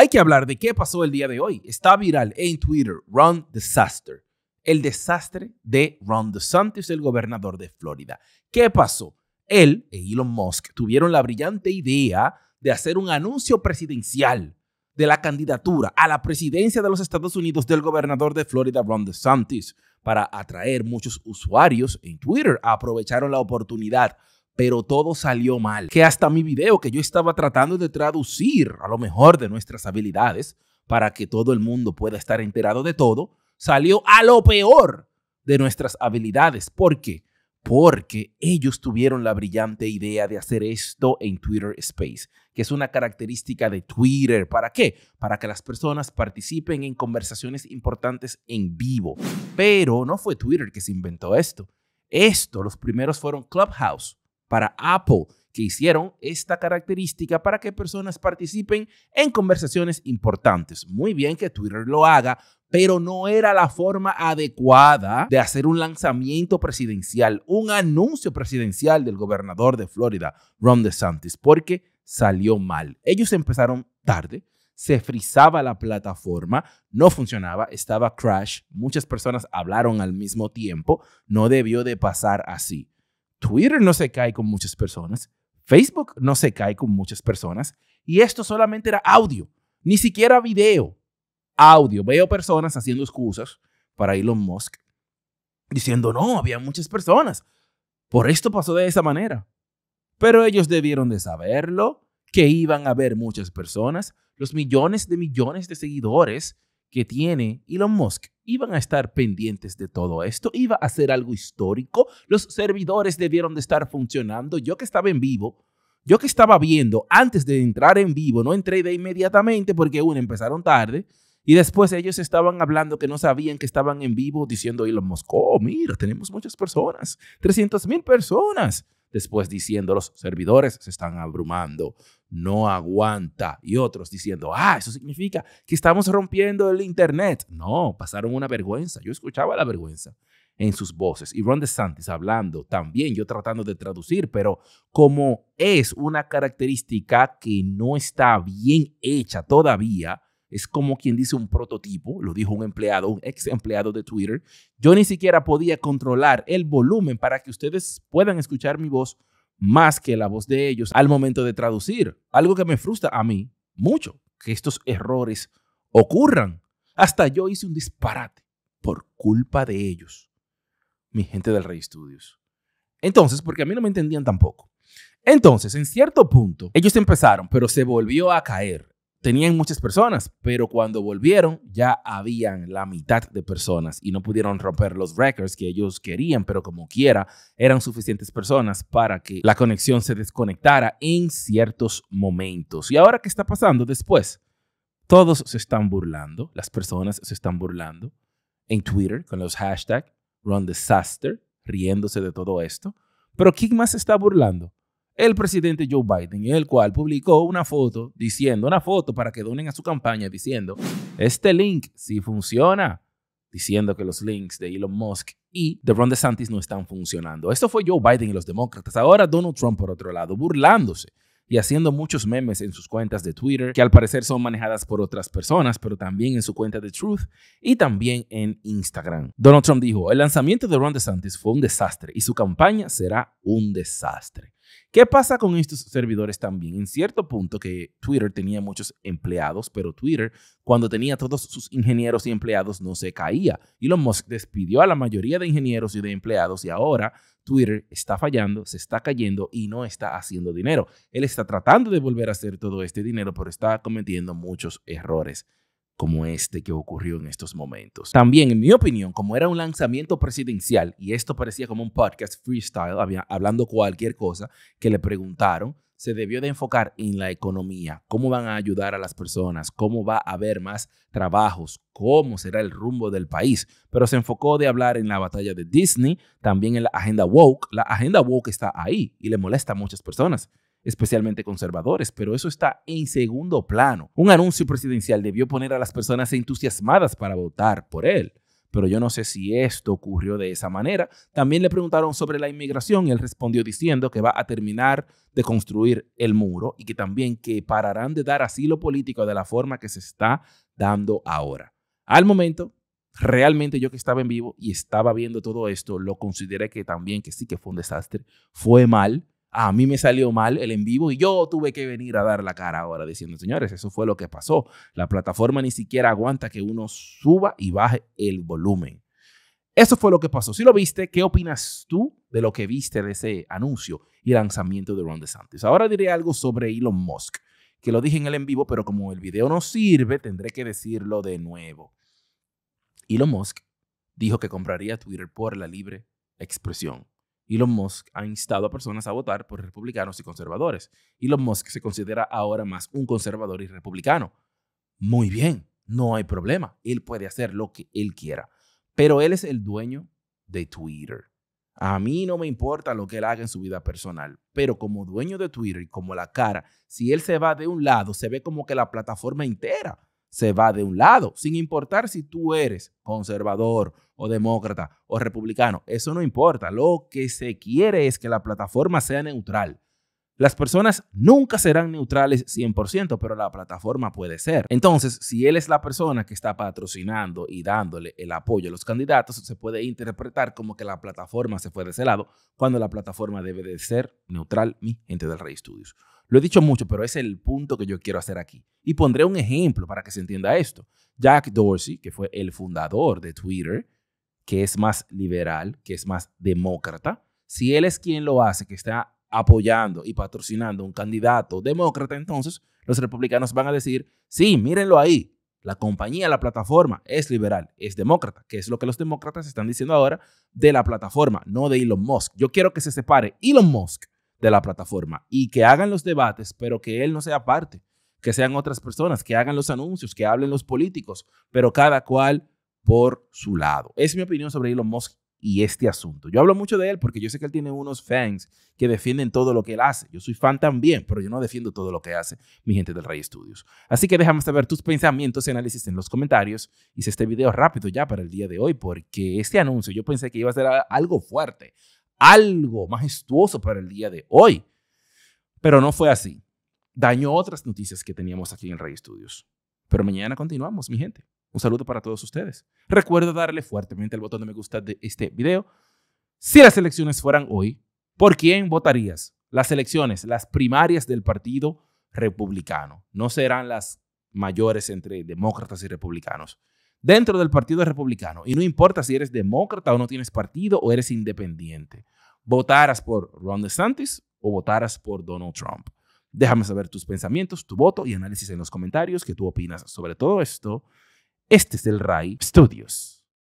Hay que hablar de qué pasó el día de hoy. Está viral en Twitter Ron Disaster, el desastre de Ron DeSantis, el gobernador de Florida. ¿Qué pasó? Él e Elon Musk tuvieron la brillante idea de hacer un anuncio presidencial de la candidatura a la presidencia de los Estados Unidos del gobernador de Florida, Ron DeSantis, para atraer muchos usuarios en Twitter. Aprovecharon la oportunidad pero todo salió mal. Que hasta mi video que yo estaba tratando de traducir a lo mejor de nuestras habilidades para que todo el mundo pueda estar enterado de todo, salió a lo peor de nuestras habilidades. ¿Por qué? Porque ellos tuvieron la brillante idea de hacer esto en Twitter Space, que es una característica de Twitter. ¿Para qué? Para que las personas participen en conversaciones importantes en vivo. Pero no fue Twitter que se inventó esto. Esto, los primeros fueron Clubhouse para Apple, que hicieron esta característica para que personas participen en conversaciones importantes. Muy bien que Twitter lo haga, pero no era la forma adecuada de hacer un lanzamiento presidencial, un anuncio presidencial del gobernador de Florida, Ron DeSantis, porque salió mal. Ellos empezaron tarde, se frizaba la plataforma, no funcionaba, estaba crash, muchas personas hablaron al mismo tiempo, no debió de pasar así. Twitter no se cae con muchas personas, Facebook no se cae con muchas personas, y esto solamente era audio, ni siquiera video, audio. Veo personas haciendo excusas para Elon Musk, diciendo, no, había muchas personas, por esto pasó de esa manera. Pero ellos debieron de saberlo, que iban a haber muchas personas, los millones de millones de seguidores que tiene Elon Musk iban a estar pendientes de todo esto, iba a ser algo histórico, los servidores debieron de estar funcionando, yo que estaba en vivo, yo que estaba viendo antes de entrar en vivo, no entré de inmediatamente porque uno empezaron tarde y después ellos estaban hablando que no sabían que estaban en vivo diciendo ahí Musk, oh, mira, tenemos muchas personas, 300 mil personas después diciendo los servidores se están abrumando, no aguanta. Y otros diciendo, ah, eso significa que estamos rompiendo el Internet. No, pasaron una vergüenza. Yo escuchaba la vergüenza en sus voces. Y Ron DeSantis hablando también, yo tratando de traducir, pero como es una característica que no está bien hecha todavía, es como quien dice un prototipo, lo dijo un empleado, un ex empleado de Twitter. Yo ni siquiera podía controlar el volumen para que ustedes puedan escuchar mi voz más que la voz de ellos al momento de traducir. Algo que me frustra a mí mucho, que estos errores ocurran. Hasta yo hice un disparate por culpa de ellos, mi gente del Rey Studios. Entonces, porque a mí no me entendían tampoco. Entonces, en cierto punto, ellos empezaron, pero se volvió a caer tenían muchas personas, pero cuando volvieron ya habían la mitad de personas y no pudieron romper los records que ellos querían, pero como quiera, eran suficientes personas para que la conexión se desconectara en ciertos momentos. ¿Y ahora qué está pasando después? Todos se están burlando, las personas se están burlando en Twitter con los hashtags RunDisaster, riéndose de todo esto. Pero ¿quién más se está burlando? el presidente Joe Biden, el cual publicó una foto diciendo, una foto para que donen a su campaña diciendo, este link sí funciona, diciendo que los links de Elon Musk y de Ron DeSantis no están funcionando. Esto fue Joe Biden y los demócratas. Ahora Donald Trump por otro lado, burlándose y haciendo muchos memes en sus cuentas de Twitter, que al parecer son manejadas por otras personas, pero también en su cuenta de Truth y también en Instagram. Donald Trump dijo, el lanzamiento de Ron DeSantis fue un desastre y su campaña será un desastre. ¿Qué pasa con estos servidores también? En cierto punto que Twitter tenía muchos empleados, pero Twitter cuando tenía todos sus ingenieros y empleados no se caía. Elon Musk despidió a la mayoría de ingenieros y de empleados y ahora Twitter está fallando, se está cayendo y no está haciendo dinero. Él está tratando de volver a hacer todo este dinero, pero está cometiendo muchos errores como este que ocurrió en estos momentos. También, en mi opinión, como era un lanzamiento presidencial y esto parecía como un podcast freestyle, había, hablando cualquier cosa que le preguntaron, se debió de enfocar en la economía, cómo van a ayudar a las personas, cómo va a haber más trabajos, cómo será el rumbo del país. Pero se enfocó de hablar en la batalla de Disney, también en la agenda woke. La agenda woke está ahí y le molesta a muchas personas especialmente conservadores, pero eso está en segundo plano. Un anuncio presidencial debió poner a las personas entusiasmadas para votar por él pero yo no sé si esto ocurrió de esa manera. También le preguntaron sobre la inmigración y él respondió diciendo que va a terminar de construir el muro y que también que pararán de dar asilo político de la forma que se está dando ahora. Al momento, realmente yo que estaba en vivo y estaba viendo todo esto, lo consideré que también que sí que fue un desastre, fue mal, a mí me salió mal el en vivo y yo tuve que venir a dar la cara ahora diciendo, señores, eso fue lo que pasó. La plataforma ni siquiera aguanta que uno suba y baje el volumen. Eso fue lo que pasó. Si lo viste, ¿qué opinas tú de lo que viste de ese anuncio y lanzamiento de Ron DeSantis? Ahora diré algo sobre Elon Musk, que lo dije en el en vivo, pero como el video no sirve, tendré que decirlo de nuevo. Elon Musk dijo que compraría Twitter por la libre expresión. Elon Musk ha instado a personas a votar por republicanos y conservadores. Elon Musk se considera ahora más un conservador y republicano. Muy bien, no hay problema. Él puede hacer lo que él quiera. Pero él es el dueño de Twitter. A mí no me importa lo que él haga en su vida personal, pero como dueño de Twitter y como la cara, si él se va de un lado, se ve como que la plataforma entera se va de un lado, sin importar si tú eres conservador o demócrata o republicano, eso no importa. Lo que se quiere es que la plataforma sea neutral, las personas nunca serán neutrales 100%, pero la plataforma puede ser. Entonces, si él es la persona que está patrocinando y dándole el apoyo a los candidatos, se puede interpretar como que la plataforma se fue de ese lado, cuando la plataforma debe de ser neutral, mi gente del Rey Studios. Lo he dicho mucho, pero es el punto que yo quiero hacer aquí. Y pondré un ejemplo para que se entienda esto. Jack Dorsey, que fue el fundador de Twitter, que es más liberal, que es más demócrata, si él es quien lo hace, que está apoyando y patrocinando a un candidato demócrata, entonces los republicanos van a decir, sí, mírenlo ahí, la compañía, la plataforma es liberal, es demócrata, que es lo que los demócratas están diciendo ahora de la plataforma, no de Elon Musk. Yo quiero que se separe Elon Musk de la plataforma y que hagan los debates, pero que él no sea parte, que sean otras personas, que hagan los anuncios, que hablen los políticos, pero cada cual por su lado. Es mi opinión sobre Elon Musk y este asunto. Yo hablo mucho de él porque yo sé que él tiene unos fans que defienden todo lo que él hace. Yo soy fan también, pero yo no defiendo todo lo que hace mi gente del Rey Studios. Así que déjame saber tus pensamientos y análisis en los comentarios. Hice este video rápido ya para el día de hoy porque este anuncio yo pensé que iba a ser algo fuerte, algo majestuoso para el día de hoy. Pero no fue así. Dañó otras noticias que teníamos aquí en Rey Studios. Pero mañana continuamos, mi gente. Un saludo para todos ustedes. Recuerdo darle fuertemente al botón de me gusta de este video. Si las elecciones fueran hoy, ¿por quién votarías? Las elecciones, las primarias del Partido Republicano. No serán las mayores entre demócratas y republicanos. Dentro del Partido Republicano, y no importa si eres demócrata o no tienes partido o eres independiente, votarás por Ron DeSantis o votarás por Donald Trump. Déjame saber tus pensamientos, tu voto y análisis en los comentarios que tú opinas sobre todo esto. Este es el Rai Studios.